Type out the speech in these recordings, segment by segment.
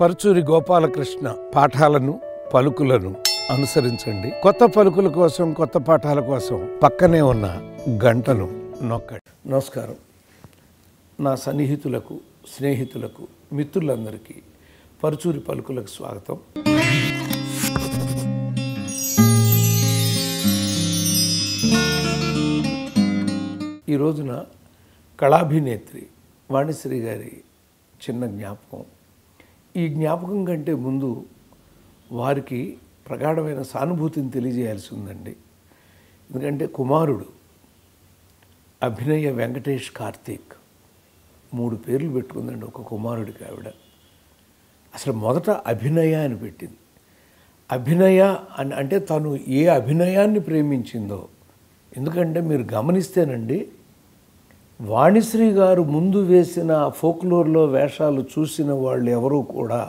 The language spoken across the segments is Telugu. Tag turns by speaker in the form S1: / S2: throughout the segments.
S1: పరుచూరి గోపాలకృష్ణ పాఠాలను పలుకులను అనుసరించండి కొత్త పలుకుల కోసం కొత్త పాఠాల కోసం పక్కనే ఉన్న గంటను నొక్కండి నమస్కారం నా సన్నిహితులకు స్నేహితులకు మిత్రులందరికీ పరుచూరి పలుకులకు స్వాగతం ఈ రోజున కళాభినేత్రి వాణిశ్రీ గారి చిన్న జ్ఞాపకం ఈ జ్ఞాపకం కంటే ముందు వారికి ప్రగాఢమైన సానుభూతిని తెలియజేయాల్సి ఉందండి ఎందుకంటే కుమారుడు అభినయ వెంకటేష్ కార్తీక్ మూడు పేర్లు పెట్టుకుందండి ఒక కుమారుడికి ఆవిడ అసలు మొదట అభినయ అని పెట్టింది అభినయ అని అంటే తను ఏ అభినయాన్ని ప్రేమించిందో ఎందుకంటే మీరు గమనిస్తేనండి వాణిశ్రీ గారు ముందు వేసిన ఫోక్లోర్లో వేషాలు చూసిన వాళ్ళు ఎవరూ కూడా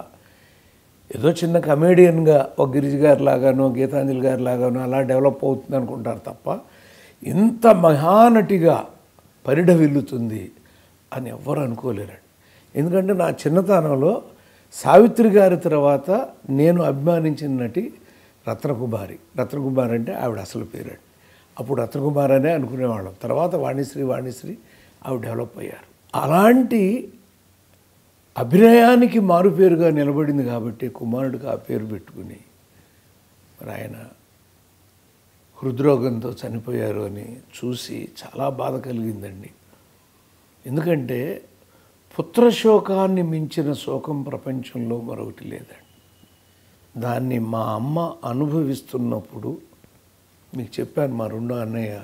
S1: ఏదో చిన్న కమేడియన్గా ఒక గిరిజి గారి లాగానో గీతాంజలి గారి లాగానో అలా డెవలప్ అవుతుంది అనుకుంటారు తప్ప ఇంత మహానటిగా పరిడవిల్లుతుంది అని ఎవ్వరు అనుకోలేరండి ఎందుకంటే నా చిన్నతనంలో సావిత్రి గారి తర్వాత నేను అభిమానించిన నటి రత్నకుమారి రత్నకుమారి అంటే ఆవిడ అసలు పేరండి అప్పుడు రత్నకుమార్ అనే అనుకునేవాళ్ళం తర్వాత వాణిశ్రీ వాణిశ్రీ అవి డెవలప్ అయ్యారు అలాంటి అభినయానికి మారుపేరుగా నిలబడింది కాబట్టి కుమారుడికి ఆ పేరు పెట్టుకుని మరి ఆయన హృద్రోగంతో చనిపోయారు అని చూసి చాలా బాధ కలిగిందండి ఎందుకంటే పుత్రశోకాన్ని మించిన శోకం ప్రపంచంలో మరొకటి లేదండి దాన్ని మా అమ్మ అనుభవిస్తున్నప్పుడు మీకు చెప్పాను మా రెండో అన్నయ్య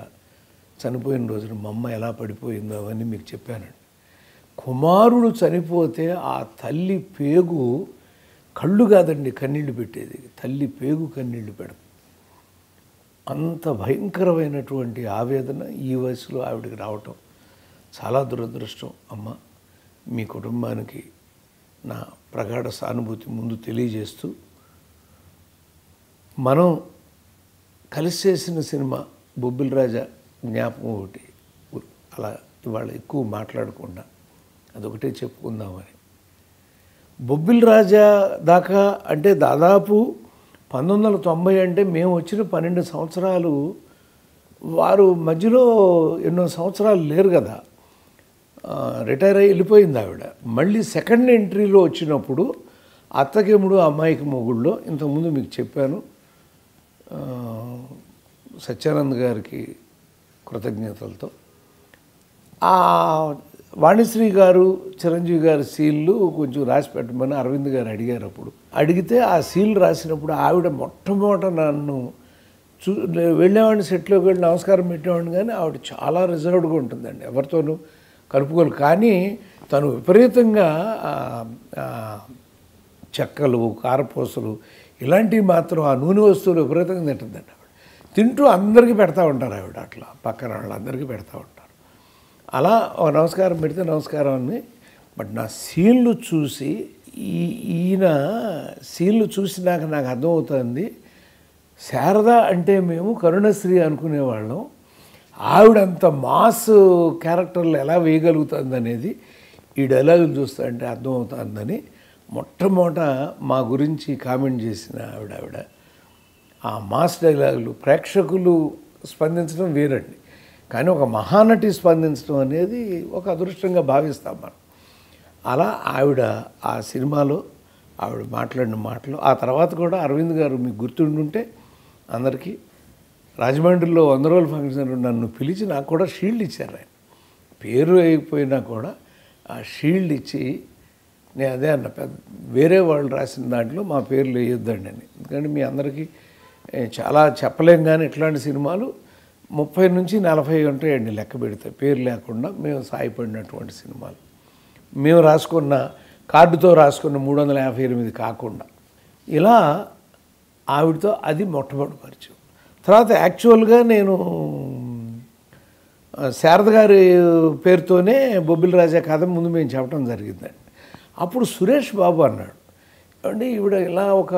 S1: చనిపోయిన రోజున మా అమ్మ ఎలా పడిపోయిందో అవన్నీ మీకు చెప్పానండి కుమారుడు చనిపోతే ఆ తల్లి పేగు కళ్ళు కాదండి కన్నీళ్లు పెట్టేది తల్లి పేగు కన్నీళ్లు పెడ అంత భయంకరమైనటువంటి ఆవేదన ఈ వయసులో ఆవిడకి రావటం చాలా దురదృష్టం అమ్మ మీ కుటుంబానికి నా ప్రగాఢ సానుభూతి ముందు తెలియజేస్తూ మనం కలిసేసిన చేసిన సినిమా బొబ్బిల్ రాజా జ్ఞాపకం ఒకటి అలా ఇవాళ ఎక్కువ మాట్లాడకుండా అదొకటే చెప్పుకుందామని బొబ్బిల్ రాజా దాకా అంటే దాదాపు పంతొమ్మిది వందల తొంభై అంటే మేము వచ్చిన పన్నెండు సంవత్సరాలు వారు మధ్యలో ఎన్నో సంవత్సరాలు లేరు కదా రిటైర్ అయ్యి వెళ్ళిపోయింది ఆవిడ మళ్ళీ సెకండ్ ఎంట్రీలో వచ్చినప్పుడు అత్తకేముడు అమ్మాయికి మొగుళ్ళో ఇంతకుముందు మీకు చెప్పాను సత్యానంద్ గారికి కృతజ్ఞతలతో వాణిశ్రీ గారు చిరంజీవి గారి సీళ్ళు కొంచెం రాసి పెట్టమని అరవింద్ గారు అడిగారు అప్పుడు అడిగితే ఆ సీల్ రాసినప్పుడు ఆవిడ మొట్టమొదట నన్ను చూ వెళ్ళేవాడిని సెట్లోకి వెళ్ళి నమస్కారం పెట్టేవాడిని కానీ ఆవిడ చాలా రిజర్వ్డ్గా ఉంటుందండి ఎవరితోనూ కలుపుకోలు కానీ తను విపరీతంగా చెక్కలు కారపూసలు ఇలాంటివి మాత్రం ఆ నూనె వస్తువులు విపరీతంగా తింటుందండి తింటూ అందరికీ పెడతా ఉంటారు ఆవిడ అట్లా పక్కన వాళ్ళు అందరికీ పెడతా ఉంటారు అలా ఒక నమస్కారం పెడితే నమస్కారం అని బట్ నా సీన్లు చూసి ఈ ఈయన సీన్లు చూసి నాకు నాకు అర్థమవుతుంది శారద అంటే మేము కరుణశ్రీ అనుకునేవాళ్ళం ఆవిడంత మాస్ క్యారెక్టర్లు ఎలా వేయగలుగుతుంది అనేది ఈ డైలాగులు చూస్తా అంటే అర్థమవుతుందని మొట్టమొదట మా గురించి కామెంట్ చేసిన ఆవిడ ఆవిడ ఆ మాస్ డైలాగులు ప్రేక్షకులు స్పందించడం వేరండి కానీ ఒక మహానటి స్పందించడం అనేది ఒక అదృష్టంగా భావిస్తాం మనం అలా ఆవిడ ఆ సినిమాలో ఆవిడ మాట్లాడిన మాటలు ఆ తర్వాత కూడా అరవింద్ గారు మీకు గుర్తుండుంటే అందరికీ రాజమండ్రిలో వంద రోజుల ఫంక్షన్ నన్ను పిలిచి నాకు కూడా షీల్డ్ ఇచ్చారు ఆయన పేరు అయిపోయినా కూడా ఆ షీల్డ్ ఇచ్చి నేను అదే అన్న వేరే వాళ్ళు రాసిన దాంట్లో మా పేర్లు వేయొద్దండి అని ఎందుకంటే మీ అందరికీ చాలా చెప్పలేం కానీ ఇట్లాంటి సినిమాలు ముప్పై నుంచి నలభై ఉంటాయండి లెక్క పెడితే పేరు లేకుండా మేము సాయపడినటువంటి సినిమాలు మేము రాసుకున్న కార్డుతో రాసుకున్న మూడు వందల యాభై ఎనిమిది కాకుండా ఇలా ఆవిడతో అది మొట్టమొదటి పరిచయం తర్వాత యాక్చువల్గా నేను శారద గారి పేరుతోనే బొబ్బిలి రాజా కథ ముందు మేము చెప్పడం జరిగిందండి అప్పుడు సురేష్ బాబు అన్నాడు అంటే ఈవిడ ఇలా ఒక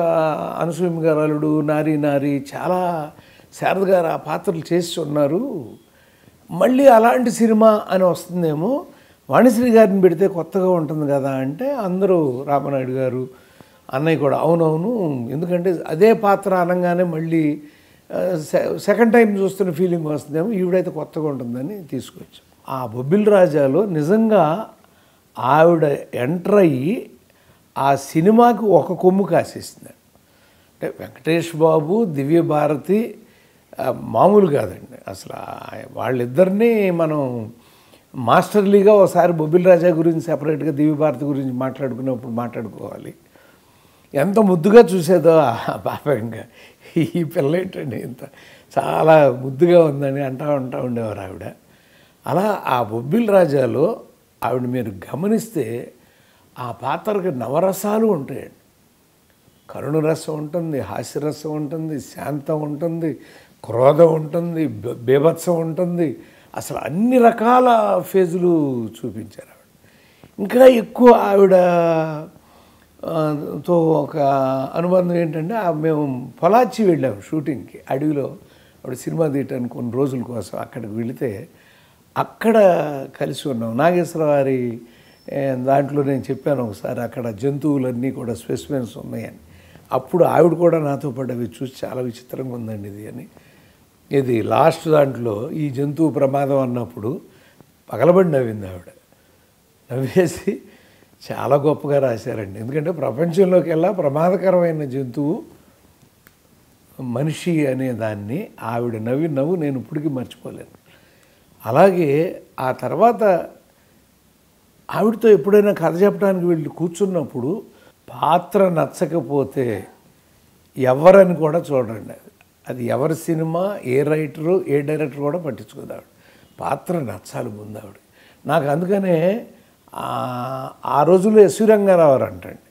S1: అనసూయమ్మ గారు నారీ నారి చాలా శారద గారు ఆ పాత్రలు చేసి ఉన్నారు మళ్ళీ అలాంటి సినిమా అని వస్తుందేమో వాణిశ్రీ గారిని పెడితే కొత్తగా ఉంటుంది కదా అంటే అందరూ రామనాయుడు గారు అన్నయ్య కూడా అవునవును ఎందుకంటే అదే పాత్ర అనగానే మళ్ళీ సెకండ్ టైం చూస్తున్న ఫీలింగ్ వస్తుందేమో ఈవిడైతే కొత్తగా ఉంటుందని తీసుకొచ్చాం ఆ బొబ్బిల్ రాజాలో నిజంగా ఆవిడ ఎంటర్ అయ్యి ఆ సినిమాకి ఒక కొమ్ము కాసేసింది అంటే వెంకటేష్ బాబు దివ్యభారతి మామూలు కాదండి అసలు వాళ్ళిద్దరినీ మనం మాస్టర్లీగా ఒకసారి బొబ్బిల్ రాజా గురించి సెపరేట్గా దివ్యభారతి గురించి మాట్లాడుకున్నప్పుడు మాట్లాడుకోవాలి ఎంత ముద్దుగా చూసేదో పాపంగా ఈ పిల్ల ఏంటండి ఇంత చాలా ముద్దుగా ఉందని అంటా ఉంటా ఉండేవారు ఆవిడ అలా ఆ బొబ్బిల్ రాజాలో ఆవిడ మీరు గమనిస్తే ఆ పాత్రకి నవరసాలు ఉంటాయండి కరుణరసం ఉంటుంది హాస్యరసం ఉంటుంది శాంతం ఉంటుంది క్రోధం ఉంటుంది బీభత్సం ఉంటుంది అసలు అన్ని రకాల ఫేజులు చూపించారు ఆవిడ ఇంకా ఎక్కువ ఆవిడ తో ఒక అనుబంధం ఏంటంటే మేము పొలాచి వెళ్ళాము షూటింగ్కి అడవిలో ఆవిడ సినిమా తీయటానికి కొన్ని రోజుల కోసం అక్కడికి వెళితే అక్కడ కలిసి ఉన్నాం నాగేశ్వర వారి దాంట్లో నేను చెప్పాను ఒకసారి అక్కడ జంతువులన్నీ కూడా స్పెసిమెన్స్ ఉన్నాయని అప్పుడు ఆవిడ కూడా నాతో పడ్డవి చూసి చాలా విచిత్రంగా ఉందండి ఇది అని ఇది లాస్ట్ దాంట్లో ఈ జంతువు ప్రమాదం అన్నప్పుడు పగలబడి నవ్వింది ఆవిడ నవ్వేసి చాలా గొప్పగా రాశారండి ఎందుకంటే ప్రపంచంలోకెల్లా ప్రమాదకరమైన జంతువు మనిషి అనే దాన్ని ఆవిడ నవ్వి నవ్వు నేను ఇప్పటికీ మర్చిపోలేను అలాగే ఆ తర్వాత ఆవిడతో ఎప్పుడైనా కథ చెప్పడానికి వెళ్ళి కూర్చున్నప్పుడు పాత్ర నచ్చకపోతే ఎవరని కూడా చూడండి అది ఎవరి సినిమా ఏ రైటరు ఏ డైరెక్టర్ కూడా పట్టించుకోదు ఆవిడ పాత్ర నచ్చాలి ముందు ఆవిడ నాకు అందుకనే ఆ రోజుల్లో ఎస్వి రంగారావు అంటండి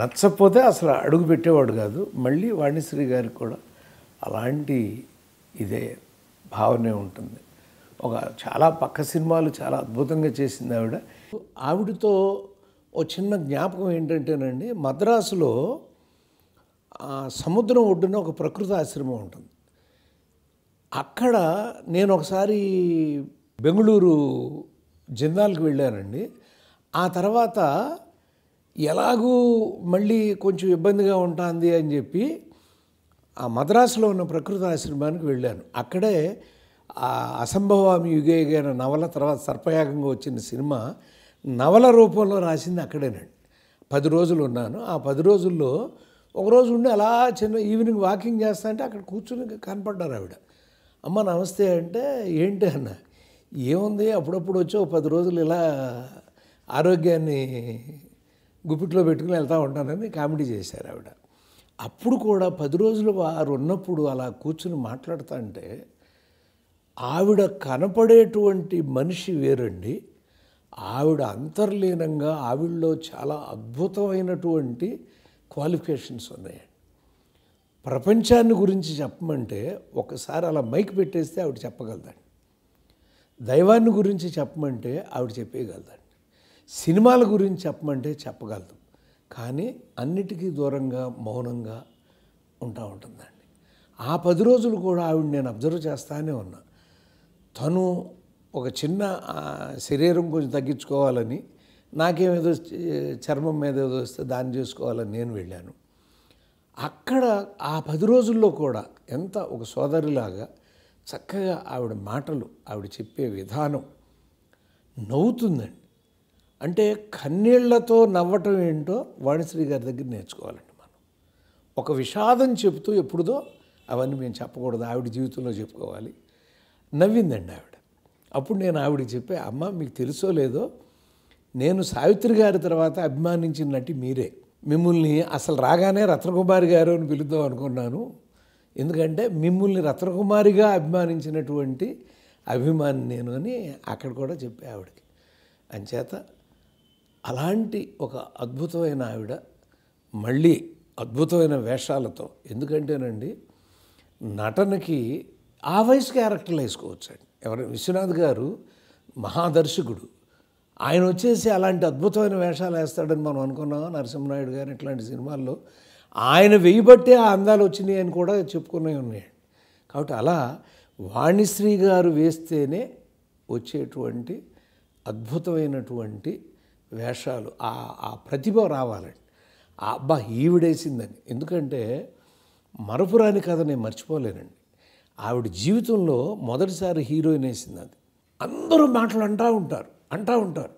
S1: నచ్చకపోతే అసలు అడుగు పెట్టేవాడు కాదు మళ్ళీ వాణిశ్రీ గారికి కూడా అలాంటి ఇదే భావనే ఉంటుంది ఒక చాలా పక్క సినిమాలు చాలా అద్భుతంగా చేసింది ఆవిడ ఆవిడతో ఓ చిన్న జ్ఞాపకం ఏంటంటేనండి మద్రాసులో సముద్రం ఒడ్డున ఒక ప్రకృతి ఆశ్రమం ఉంటుంది అక్కడ నేను ఒకసారి బెంగళూరు జిందాల్కి వెళ్ళానండి ఆ తర్వాత ఎలాగూ మళ్ళీ కొంచెం ఇబ్బందిగా ఉంటుంది అని చెప్పి ఆ మద్రాసులో ఉన్న ప్రకృతి ఆశ్రమానికి వెళ్ళాను అక్కడే ఆ అసంభవం యుగైన నవల తర్వాత సర్పయాగంగా వచ్చిన సినిమా నవల రూపంలో రాసింది అక్కడేనండి పది రోజులు ఉన్నాను ఆ పది రోజుల్లో ఒకరోజు ఉండి అలా చిన్న ఈవినింగ్ వాకింగ్ చేస్తా అంటే అక్కడ కూర్చుని కనపడ్డారు ఆవిడ అమ్మ నమస్తే అంటే ఏంటి అన్న ఏముంది అప్పుడప్పుడు వచ్చి ఒక పది రోజులు ఇలా ఆరోగ్యాన్ని గుప్పిట్లో పెట్టుకుని వెళ్తూ ఉంటానని కామెడీ చేశారు ఆవిడ అప్పుడు కూడా పది రోజులు వారు ఉన్నప్పుడు అలా కూర్చుని మాట్లాడుతూ అంటే ఆవిడ కనపడేటువంటి మనిషి వేరండి ఆవిడ అంతర్లీనంగా ఆవిడలో చాలా అద్భుతమైనటువంటి క్వాలిఫికేషన్స్ ఉన్నాయండి ప్రపంచాన్ని గురించి చెప్పమంటే ఒకసారి అలా మైక్ పెట్టేస్తే ఆవిడ చెప్పగలదండి దైవాన్ని గురించి చెప్పమంటే ఆవిడ చెప్పేయగలదండి సినిమాల గురించి చెప్పమంటే చెప్పగలదు కానీ అన్నిటికీ దూరంగా మౌనంగా ఉంటా ఉంటుందండి ఆ పది రోజులు కూడా ఆవిడ నేను అబ్జర్వ్ చేస్తానే ఉన్నా తను ఒక చిన్న శరీరం కొంచెం తగ్గించుకోవాలని నాకేమేదో చర్మం మీద ఏదో వస్తే దాన్ని చేసుకోవాలని నేను వెళ్ళాను అక్కడ ఆ పది రోజుల్లో కూడా ఎంత ఒక సోదరిలాగా చక్కగా ఆవిడ మాటలు ఆవిడ చెప్పే విధానం నవ్వుతుందండి అంటే కన్నీళ్లతో నవ్వటం ఏంటో వాణిశ్రీ గారి దగ్గర నేర్చుకోవాలండి మనం ఒక విషాదం చెబుతూ ఎప్పుడుదో అవన్నీ మేము చెప్పకూడదు ఆవిడ జీవితంలో చెప్పుకోవాలి నవ్విందండి ఆవిడ అప్పుడు నేను ఆవిడకి చెప్పే అమ్మ మీకు తెలుసో లేదో నేను సావిత్రి గారి తర్వాత అభిమానించిన నటి మీరే మిమ్మల్ని అసలు రాగానే రత్నకుమారి గారు అని పిలుద్దాం అనుకున్నాను ఎందుకంటే మిమ్మల్ని రత్నకుమారిగా అభిమానించినటువంటి అభిమాని నేను అని అక్కడ కూడా చెప్పే ఆవిడకి అంచేత అలాంటి ఒక అద్భుతమైన ఆవిడ మళ్ళీ అద్భుతమైన వేషాలతో ఎందుకంటేనండి నటనకి ఆ వయసు క్యారెక్టర్లు వేసుకోవచ్చండి ఎవరు విశ్వనాథ్ గారు మహాదర్శకుడు ఆయన వచ్చేసి అలాంటి అద్భుతమైన వేషాలు వేస్తాడని మనం అనుకున్నాం నరసింహనాయుడు గారు ఇట్లాంటి సినిమాల్లో ఆయన వేయబట్టే ఆ అందాలు వచ్చినాయి అని కూడా చెప్పుకునే ఉన్నాయండి కాబట్టి అలా వాణిశ్రీ గారు వేస్తేనే వచ్చేటువంటి అద్భుతమైనటువంటి వేషాలు ఆ ప్రతిభ రావాలండి అబ్బా ఈవిడేసిందని ఎందుకంటే మరపురాని కథ నేను మర్చిపోలేనండి ఆవిడ జీవితంలో మొదటిసారి హీరోయిన్ వేసింది అది అందరూ మాటలు అంటూ ఉంటారు అంటూ ఉంటారు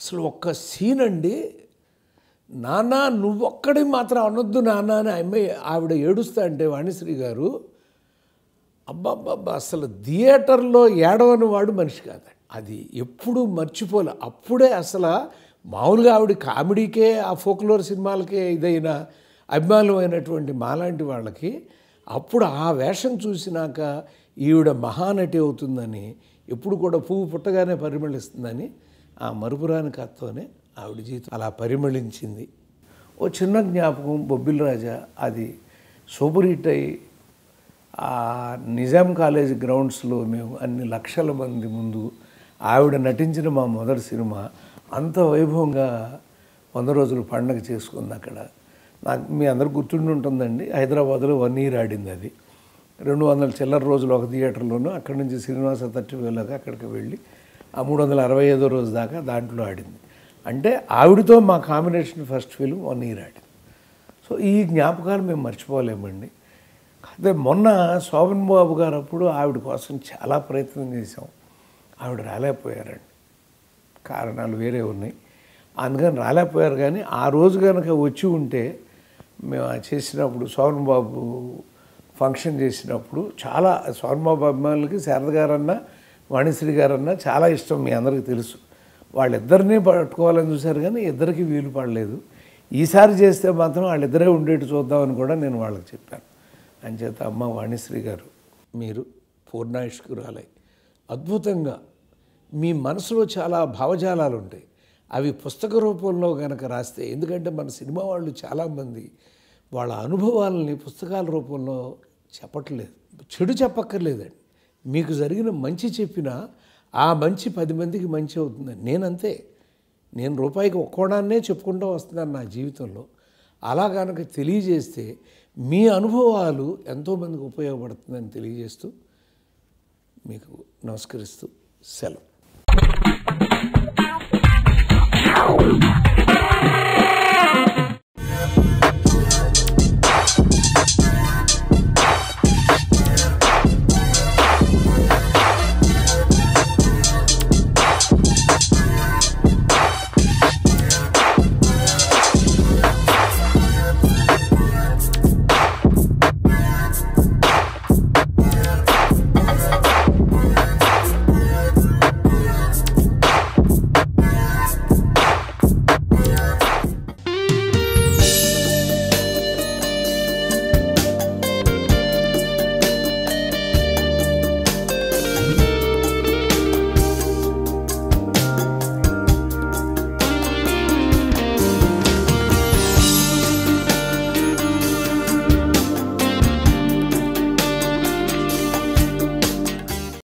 S1: అసలు ఒక్క సీన్ అండి నానా నువ్వొక్కడే మాత్రం అనొద్దు నానా అని అమ్మాయి ఆవిడ ఏడుస్తా అంటే వాణిశ్రీ గారు అబ్బాబ్బా అసలు థియేటర్లో ఏడవని వాడు మనిషి కాదు అది ఎప్పుడూ మర్చిపోలే అప్పుడే అసలు మామూలుగా ఆవిడ కామెడీకే ఆ ఫోక్లోర్ సినిమాలకే ఇదైన అయినటువంటి మాలాంటి వాళ్ళకి అప్పుడు ఆ వేషం చూసినాక ఈవిడ మహానటి అవుతుందని ఎప్పుడు కూడా పువ్వు పుట్టగానే పరిమళిస్తుందని ఆ మరుపురాని కథతోనే ఆవిడ జీవితం అలా పరిమళించింది ఓ చిన్న జ్ఞాపకం బొబ్బిల్ రాజా అది సూపర్ హిట్ అయి ఆ నిజాం కాలేజ్ గ్రౌండ్స్లో మేము అన్ని లక్షల మంది ముందు ఆవిడ నటించిన మా మొదటి సినిమా అంత వైభవంగా వంద రోజులు పండగ చేసుకుంది అక్కడ నాకు మీ అందరు గుర్తుండి ఉంటుందండి హైదరాబాద్లో వన్ ఇయర్ ఆడింది అది రెండు వందల చిల్లర రోజులు ఒక థియేటర్లోనూ అక్కడి నుంచి శ్రీనివాస థర్టీ వేలకు అక్కడికి వెళ్ళి ఆ మూడు వందల అరవై ఐదో రోజు దాకా దాంట్లో ఆడింది అంటే ఆవిడతో మా combination first film one year ఆడింది సో ఈ జ్ఞాపకాలు మేము మర్చిపోలేమండి అదే మొన్న శోభన్ బాబు గారు అప్పుడు ఆవిడ కోసం చాలా ప్రయత్నం చేశాం ఆవిడ రాలేకపోయారండి కారణాలు వేరే ఉన్నాయి అందుకని రాలేకపోయారు కానీ ఆ రోజు కనుక వచ్చి ఉంటే మేము చేసినప్పుడు సోహన్ బాబు ఫంక్షన్ చేసినప్పుడు చాలా సోహన్ బాబు అభిమానులకి శారద గారన్న వాణిశ్రీ గారన్న చాలా ఇష్టం మీ అందరికీ తెలుసు వాళ్ళిద్దరినీ పట్టుకోవాలని చూశారు కానీ ఇద్దరికి వీలు పడలేదు ఈసారి చేస్తే మాత్రం వాళ్ళిద్దరే ఉండేట్టు చూద్దామని కూడా నేను వాళ్ళకి చెప్పాను అంచేత అమ్మ వాణిశ్రీ గారు మీరు పూర్ణాయుష్కురాలై అద్భుతంగా మీ మనసులో చాలా భావజాలాలు ఉంటాయి అవి పుస్తక రూపంలో కనుక రాస్తే ఎందుకంటే మన సినిమా వాళ్ళు చాలామంది వాళ్ళ అనుభవాలని పుస్తకాల రూపంలో చెప్పట్లేదు చెడు చెప్పక్కర్లేదండి మీకు జరిగిన మంచి చెప్పినా ఆ మంచి పది మందికి మంచి అవుతుందని నేనంతే నేను రూపాయికి ఒక్కోడాన్నే చెప్పుకుంటూ వస్తున్నాను నా జీవితంలో అలా కనుక తెలియజేస్తే మీ అనుభవాలు ఎంతోమందికి ఉపయోగపడుతుందని తెలియజేస్తూ మీకు నమస్కరిస్తూ సెలవు